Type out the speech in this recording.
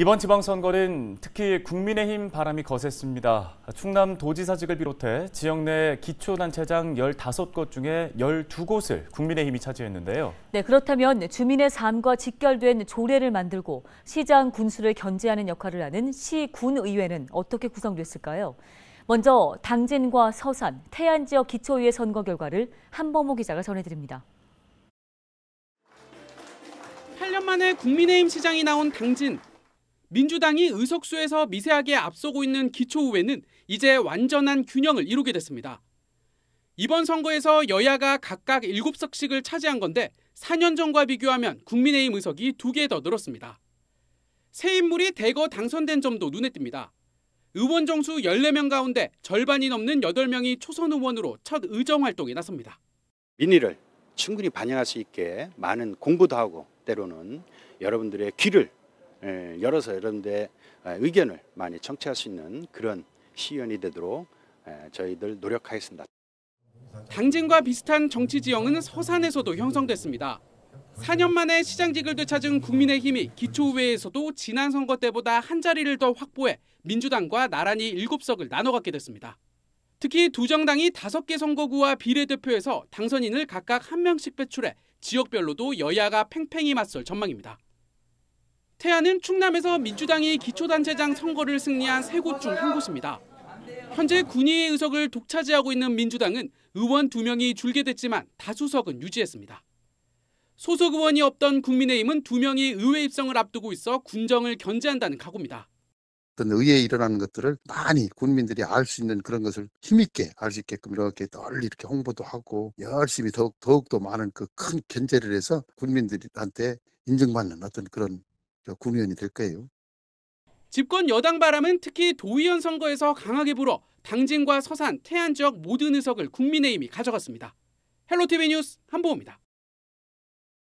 이번 지방선거는 특히 국민의힘 바람이 거셌습니다. 충남 도지사직을 비롯해 지역 내 기초단체장 15곳 중에 12곳을 국민의힘이 차지했는데요. 네, 그렇다면 주민의 삶과 직결된 조례를 만들고 시장 군수를 견제하는 역할을 하는 시군의회는 어떻게 구성됐을까요? 먼저 당진과 서산, 태안 지역 기초의회 선거 결과를 한범호 기자가 전해드립니다. 8년 만에 국민의힘 시장이 나온 당진. 민주당이 의석수에서 미세하게 앞서고 있는 기초우회는 이제 완전한 균형을 이루게 됐습니다. 이번 선거에서 여야가 각각 7석씩을 차지한 건데 4년 전과 비교하면 국민의힘 의석이 2개 더 늘었습니다. 새 인물이 대거 당선된 점도 눈에 띕니다. 의원 정수 14명 가운데 절반이 넘는 8명이 초선 의원으로 첫 의정 활동에 나섭니다. 민의를 충분히 반영할 수 있게 많은 공부도 하고 때로는 여러분들의 귀를 예, 열어서 이런 데 예, 의견을 많이 청취할 수 있는 그런 시연이 되도록 예, 저희들 노력하겠습니다. 당진과 비슷한 정치 지형은 서산에서도 형성됐습니다. 4년 만에 시장직을 되찾은 국민의힘이 기초의회에서도 지난 선거 때보다 한 자리를 더 확보해 민주당과 나란히 7석을 나눠갖게 됐습니다. 특히 두 정당이 5개 선거구와 비례대표에서 당선인을 각각 한 명씩 배출해 지역별로도 여야가 팽팽히 맞설 전망입니다. 태안은 충남에서 민주당이 기초단체장 선거를 승리한 세 곳 중 한 곳입니다. 현재 군의회 의석을 독차지하고 있는 민주당은 의원 2명이 줄게됐지만 다수석은 유지했습니다. 소속 의원이 없던 국민의힘은 2명이 의회 입성을 앞두고 있어 군정을 견제한다는 각오입니다. 어떤 의회에 일어나는 것들을 많이 국민들이 알 수 있는 그런 것을 힘있게 알 수 있게끔 이렇게 널리 이렇게 홍보도 하고 열심히 더욱, 더욱더 많은 그 큰 견제를 해서 국민들한테 인정받는 어떤 그런 국면이 될 거예요. 집권 여당 바람은 특히 도의원 선거에서 강하게 불어 당진과 서산, 태안 지역 모든 의석을 국민의힘이 가져갔습니다. 헬로티비 뉴스 한보입니다.